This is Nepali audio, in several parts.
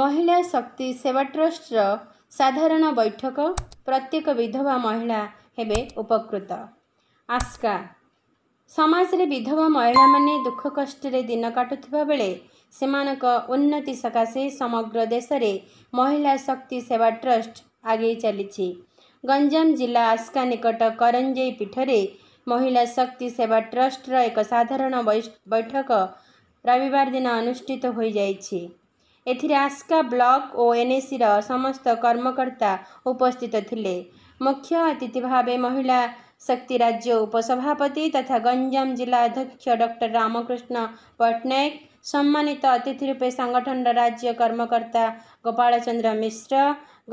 ମହିଳା ଶକ୍ତି ସେବା ଟ୍ରଷ୍ଟର ସାଧାରଣ ବୈଠକ ପ୍ରତ୍ୟେକ ବିଧବା ମହିଳା ହେବେ ଉପକୃତ ଆସ୍କା ସମାଜରେ ବିଧବା ମହିଳାମାନେ ଦୁଃଖ କଷ୍ଟରେ ଦିନ କାଟୁଥିବା ବେଳେ ସେମାନଙ୍କ ଉନ୍ନତି ସକାଶେ ସମଗ୍ର ଦେଶରେ ମହିଳା ଶକ୍ତି ସେବା ଟ୍ରଷ୍ଟ ଆଗେଇ ଚାଲିଛି ଗଞ୍ଜାମ ଜିଲ୍ଲା ଆସ୍କା ନିକଟ କରଞ୍ଜେଇ ପୀଠରେ ମହିଳା ଶକ୍ତି ସେବା ଟ୍ରଷ୍ଟର ଏକ ସାଧାରଣ ବୈଠକ ରବିବାର ଦିନ ଅନୁଷ୍ଠିତ ହୋଇଯାଇଛି एस्का ब्लक ओ एनएसी र समस्त कर्मकर्ता उपस्थित थिले मुख्य अतिथि भावे महिला शक्ति राज्य उपसभापति तथा गञजाम जिल्ला अध्यक्ष डाक्टर रमकृष्ण पटनायक सम्मानित अतिथि रूपे संगठन र राज्य कर्मकर्ता गोपालचन्द्र मिश्र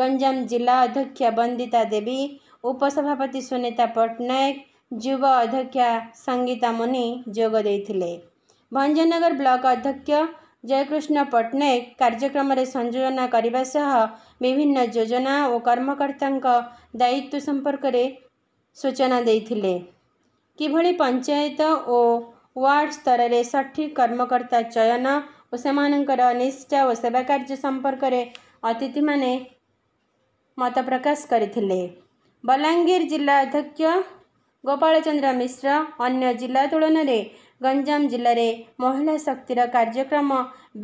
गञजाम जिल्ला अध्यक्ष बन्दिता देवी उपसभापति सुनेता पटनायक जुव अध्यक्ष संगीता मुनि मनि जे भञ्जनगर ब्लक अध्यक्ष ଜୟକୃଷ୍ଣ ପଟ୍ଟନାୟକ କାର୍ଯ୍ୟକ୍ରମରେ ସଂଯୋଜନା କରିବା ସହ ବିଭିନ୍ନ ଯୋଜନା ଓ କର୍ମକର୍ତ୍ତାଙ୍କ ଦାୟିତ୍ୱ ସମ୍ପର୍କରେ ସୂଚନା ଦେଇଥିଲେ କିଭଳି ପଞ୍ଚାୟତ ଓ ୱାର୍ଡ଼ ସ୍ତରରେ ସଠିକ୍ କର୍ମକର୍ତ୍ତା ଚୟନ ଓ ସେମାନଙ୍କର ନିଷ୍ଠା ଓ ସେବା କାର୍ଯ୍ୟ ସମ୍ପର୍କରେ ଅତିଥିମାନେ ମତ ପ୍ରକାଶ କରିଥିଲେ ବଲାଙ୍ଗୀର ଜିଲ୍ଲା ଅଧ୍ୟକ୍ଷ गोपाचन्द्र मिश्र अन्य जिल्ला तुलनार गञ्जाम जिल्ला महिला शक्तिर कार्कम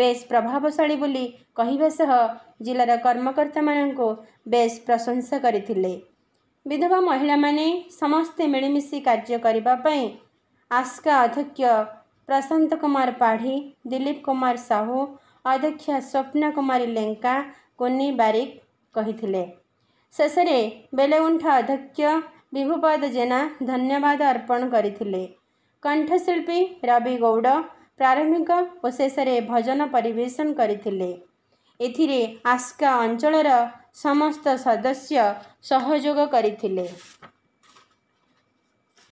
बेस प्रभावशा किलर कर्मकर्ता बेस प्रशंसा विधवा महिला मैले समस्ते मिलिमिसि कर्ज्यो आस्का अध्यक्ष प्रशांत कुमार पाढ़ी दिलीप कुमार साहू अध्यक्ष स्वप्ना कुमार लेका कु बारिक शेषेर बेलगुण्ठा अध्यक्ष ବିଭୁପଦ ଜେନା ଧନ୍ୟବାଦ ଅର୍ପଣ କରିଥିଲେ କଣ୍ଠଶିଳ୍ପୀ ରବି ଗୌଡ଼ ପ୍ରାରମ୍ଭିକ ଓ ଶେଷରେ ଭଜନ ପରିବେଷଣ କରିଥିଲେ ଏଥିରେ ଆସ୍କା ଅଞ୍ଚଳର ସମସ୍ତ ସଦସ୍ୟ ସହଯୋଗ କରିଥିଲେ